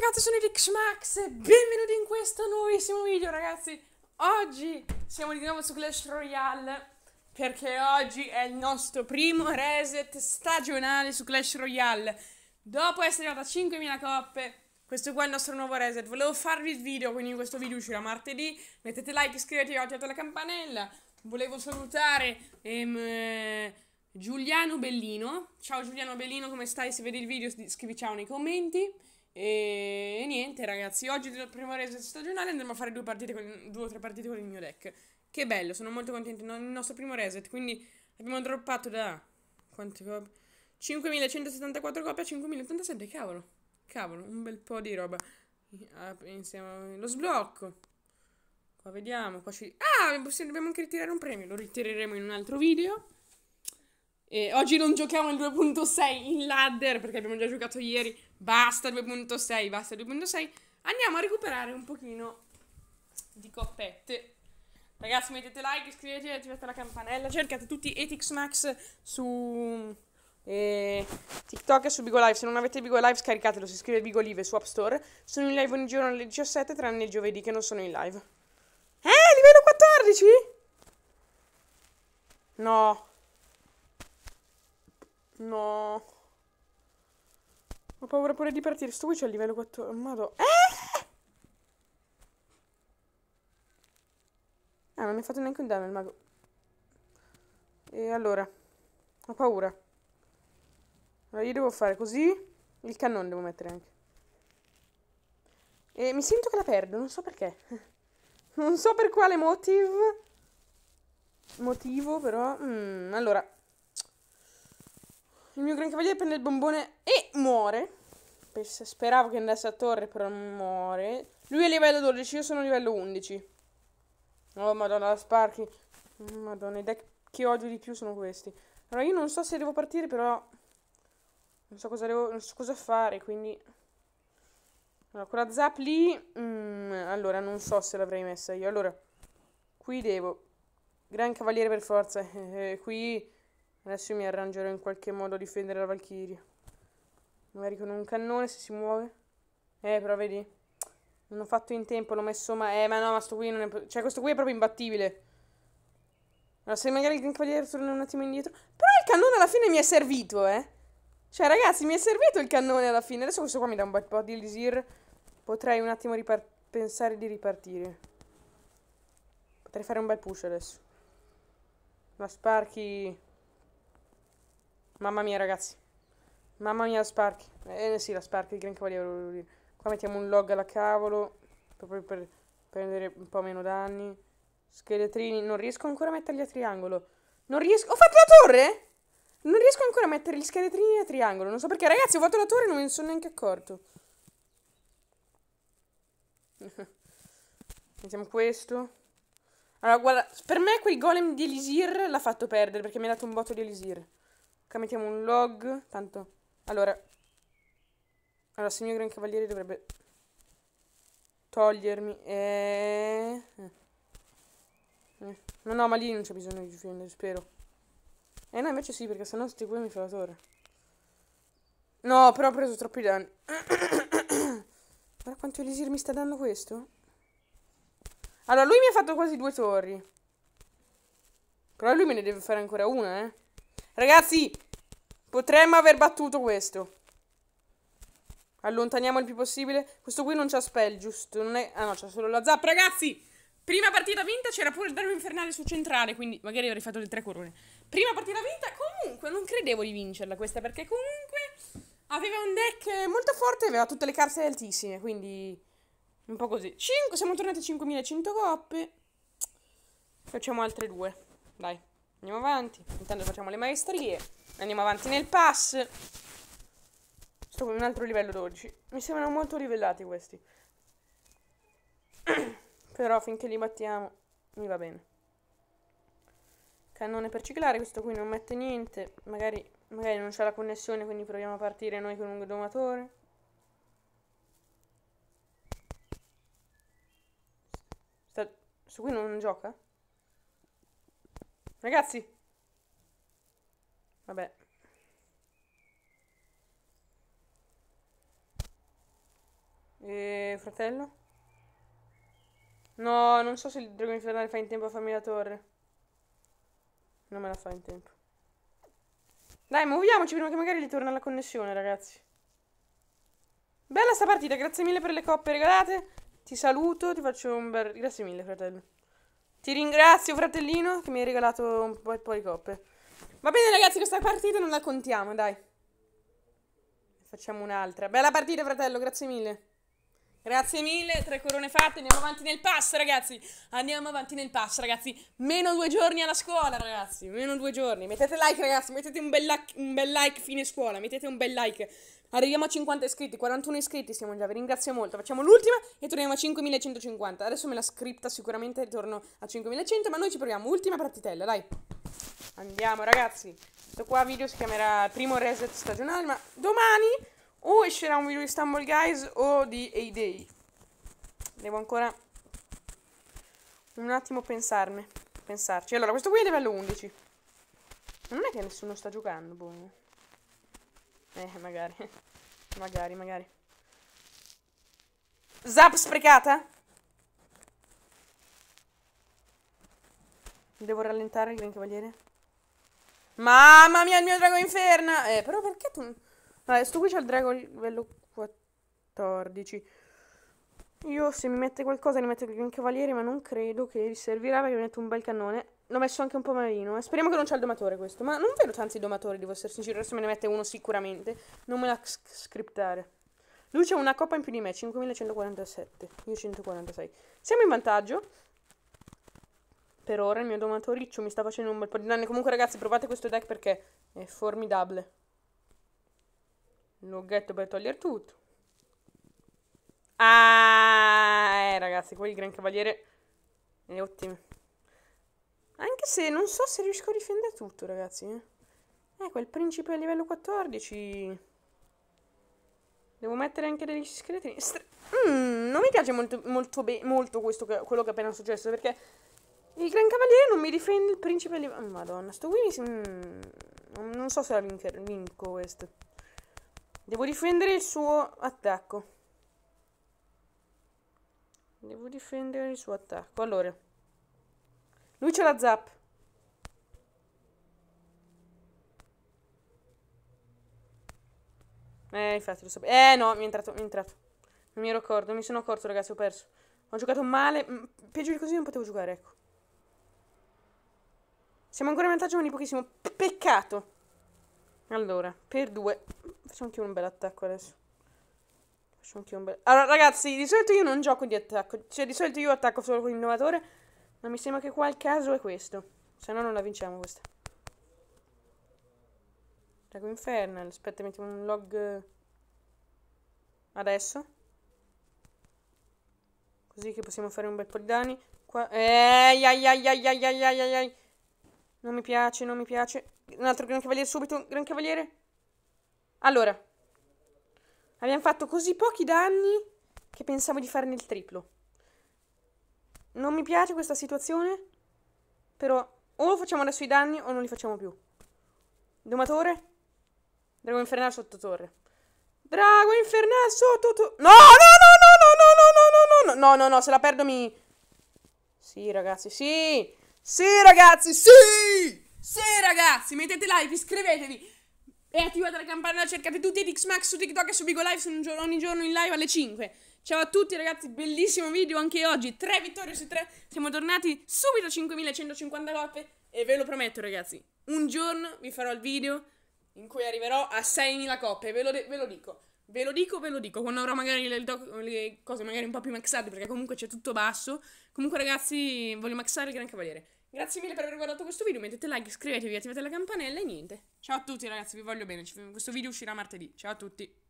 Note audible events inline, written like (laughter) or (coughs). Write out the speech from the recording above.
ragazzi, sono i Elixmax e benvenuti in questo nuovissimo video, ragazzi. Oggi siamo di nuovo su Clash Royale perché oggi è il nostro primo reset stagionale su Clash Royale. Dopo essere andata a 5.000 coppe, questo qua è il nostro nuovo reset. Volevo farvi il video, quindi questo video uscirà martedì. Mettete like, iscrivetevi, attivate la campanella. Volevo salutare... Ehm, Giuliano Bellino, ciao Giuliano Bellino, come stai? Se vedi il video scrivi ciao nei commenti. E niente ragazzi, oggi è il primo reset stagionale andremo a fare due, con, due o tre partite con il mio deck. Che bello, sono molto contento, no, il nostro primo reset, quindi abbiamo droppato da... Quante copie? 5174 copie a 5087, cavolo. Cavolo, un bel po' di roba. Ah, Lo sblocco. Qua vediamo, qua ci... Ah, possiamo, dobbiamo anche ritirare un premio, lo ritireremo in un altro video. Eh, oggi non giochiamo il 2.6 in ladder perché abbiamo già giocato ieri. Basta 2.6, basta 2.6. Andiamo a recuperare un pochino di coppette. Ragazzi, mettete like, iscrivetevi, attivate la campanella. Cercate tutti Etix Max su eh, TikTok e su Bigo Live. Se non avete Bigo Live, scaricatelo. Si scrive Bigo Live su App Store. Sono in live ogni giorno alle 17, tranne il giovedì che non sono in live. Eh, livello 14? No. No. Ho paura pure di partire. Sto qui c'è il livello 4. Madò. Eh! Ah, non mi ha fatto neanche un danno il mago. E allora. Ho paura. Allora io devo fare così. Il cannone devo mettere anche. E mi sento che la perdo, non so perché. (laughs) Non so per quale motivo. Motivo però. Mm, allora, il mio gran cavaliere prende il bombone e muore. Speravo che andasse a torre, però muore. Lui è livello 12, io sono livello 11. Oh, madonna, la Sparky. Madonna, i deck che odio di più sono questi. Allora, io non so se devo partire, però... Non so cosa, devo, non so cosa fare, quindi... Allora, quella zap lì... Mm, allora, non so se l'avrei messa io. Allora, qui devo... Gran cavaliere per forza. (laughs) Eh, qui Adesso mi arrangerò in qualche modo a difendere la Valchiria. Magari con un cannone se si muove. Eh, però vedi. Non ho fatto in tempo, l'ho messo ma... Eh, ma no, ma sto qui non è... Cioè, questo qui è proprio imbattibile. Allora, se magari il Gran Cavaliere torna un attimo indietro... Però il cannone alla fine mi è servito, eh. Cioè, ragazzi, mi è servito il cannone alla fine. Adesso questo qua mi dà un bel po' di elisir. Potrei un attimo pensare di ripartire. Potrei fare un bel push adesso. La Sparky... Mamma mia, ragazzi. Mamma mia, la Spark. Eh, eh sì, la Spark il Gran Cavaliere. Qua mettiamo un log alla cavolo. Proprio per prendere un po' meno danni. Scheletrini. Non riesco ancora a metterli a triangolo. Non riesco... Ho fatto la torre? Non riesco ancora a mettere gli scheletrini a triangolo. Non so perché, ragazzi, ho fatto la torre e non me ne sono neanche accorto. (laughs) Mettiamo questo. Allora, guarda, per me quel golem di Elisir l'ha fatto perdere perché mi ha dato un botto di Elisir. Qua mettiamo un log. Tanto. Allora. Allora, se il mio gran cavaliere dovrebbe togliermi. E... Eh, eh. eh. No, no, ma lì non c'è bisogno di finire, spero. Eh no, invece sì, perché sennò sti qui mi fa la torre. No, però ho preso troppi danni. (coughs) Guarda quanto elisir mi sta dando questo. Allora, lui mi ha fatto quasi due torri. Però lui me ne deve fare ancora una, eh. Ragazzi, potremmo aver battuto questo. Allontaniamo il più possibile. Questo qui non c'ha spell, giusto? Non è... Ah no, c'ha solo la zappa. Ragazzi, prima partita vinta c'era pure il derby infernale su centrale, quindi magari avrei fatto le tre corone. Prima partita vinta, comunque, non credevo di vincerla questa, perché comunque aveva un deck molto forte e aveva tutte le carte altissime, quindi... Un po' così. 5, siamo tornati a 5100 coppe. Facciamo altre due. Dai. Andiamo avanti. Intanto facciamo le maestrie. Andiamo avanti nel pass. Sto con un altro livello 12. Mi sembrano molto livellati questi. (clears throat) Però finché li battiamo mi va bene. Cannone per ciclare, questo qui non mette niente. Magari, magari non c'è la connessione, quindi proviamo a partire noi con un domatore. Sta... Su qui non gioca? Ragazzi. Vabbè. E fratello? No, non so se il drago infernale fa in tempo a farmi la torre. Non me la fa in tempo. Dai, muoviamoci prima che magari ritorna la connessione, ragazzi. Bella sta partita, grazie mille per le coppe regalate. Ti saluto, ti faccio un bel... Grazie mille, fratello. Ti ringrazio, fratellino, che mi hai regalato un po', po di coppe. Va bene, ragazzi, questa partita non la contiamo, dai. Facciamo un'altra. Bella partita, fratello, grazie mille. Grazie mille, tre corone fatte, andiamo avanti nel pass ragazzi, andiamo avanti nel pass ragazzi, meno due giorni alla scuola ragazzi, meno due giorni, mettete like ragazzi, mettete un bel like, un bel like fine scuola, mettete un bel like, arriviamo a 50 iscritti, 41 iscritti siamo già, vi ringrazio molto, facciamo l'ultima e torniamo a 5150, adesso me la scripta sicuramente torno a 5100, ma noi ci proviamo, ultima partitella, dai, andiamo ragazzi, questo qua video si chiamerà primo reset stagionale, ma domani o uscirà un video di Stumble Guys o di A-Day. Devo ancora un attimo pensarmi, pensarci. Allora, questo qui è livello 11. Non è che nessuno sta giocando, boh. Eh, magari. (laughs) magari, magari. Zap sprecata? Devo rallentare il Gran Cavaliere? Mamma mia, il mio drago inferno! Eh, però perché tu... Vabbè, sto qui c'è il drago livello 14. Io se mi mette qualcosa ne metto il cavaliere, ma non credo che servirà perché mi metto un bel cannone. L'ho messo anche un po' marino. Eh. Speriamo che non c'è il domatore questo. Ma non vedo tanti domatori, devo essere sincero. Adesso me ne mette uno sicuramente. Non me la scriptare. Lui c'è una coppa in più di me, 5147. Io 146. Siamo in vantaggio. Per ora il mio domatoriccio mi sta facendo un bel po' di danni. Comunque ragazzi, provate questo deck perché è formidabile. Un lunghetto per togliere tutto. Ah, eh, ragazzi, quel Gran Cavaliere è ottimo. Anche se non so se riesco a difendere tutto, ragazzi. Eh, eh quel principe a livello 14. Devo mettere anche degli scheletri. Mm, non mi piace molto, molto, molto questo che, quello che è appena successo, perché il Gran Cavaliere non mi difende il principe a livello... Madonna, sto qui... Mm, non so se la vinco questo. Devo difendere il suo attacco. Devo difendere il suo attacco. Allora. Lui c'ha la zap. Eh, infatti lo sapevo. Eh, no, mi è entrato, mi è entrato. Non mi ero accorto, mi sono accorto, ragazzi, ho perso. Ho giocato male. Peggio di così non potevo giocare, ecco. Siamo ancora in vantaggio, ma di pochissimo. Peccato. Allora, per due. Faccio anche un bel attacco adesso. Faccio anche un bel... Allora, ragazzi, di solito io non gioco di attacco. Cioè, di solito io attacco solo con l'innovatore. Ma mi sembra che qua il caso è questo. Se no non la vinciamo questa. Drago Infernal. Aspetta, mettiamo un log... Adesso. Così che possiamo fare un bel po' di danni. Qua... Eeeh, ai ai ai ai ai ai ai. Non mi piace, non mi piace. Un altro Gran Cavaliere subito, Gran Cavaliere. Allora. Abbiamo fatto così pochi danni che pensavo di farne il triplo. Non mi piace questa situazione, però o facciamo adesso i danni o non li facciamo più. Domatore. Drago Infernale sotto torre. Drago Infernale sotto torre. No, no, no, no, no, no, no, no, no, no, no, no, no, se la perdo mi... Sì, ragazzi, sì. Sì, ragazzi, sì! Sì, ragazzi, mettete like, iscrivetevi e attivate la campanella, cercate tutti di Xmax su TikTok e su Bigo Live, sono ogni giorno in live alle 5. Ciao a tutti ragazzi, bellissimo video anche oggi, 3 vittorie su 3, siamo tornati subito a coppe e ve lo prometto ragazzi, un giorno vi farò il video in cui arriverò a 6000 coppe, ve lo, ve lo dico. Ve lo dico, ve lo dico, quando avrò magari le, doc- le cose magari un po' più maxate, perché comunque c'è tutto basso. Comunque ragazzi, voglio maxare il Gran Cavaliere. Grazie mille per aver guardato questo video, mettete like, iscrivetevi, attivate la campanella e niente. Ciao a tutti ragazzi, vi voglio bene, questo video uscirà martedì. Ciao a tutti.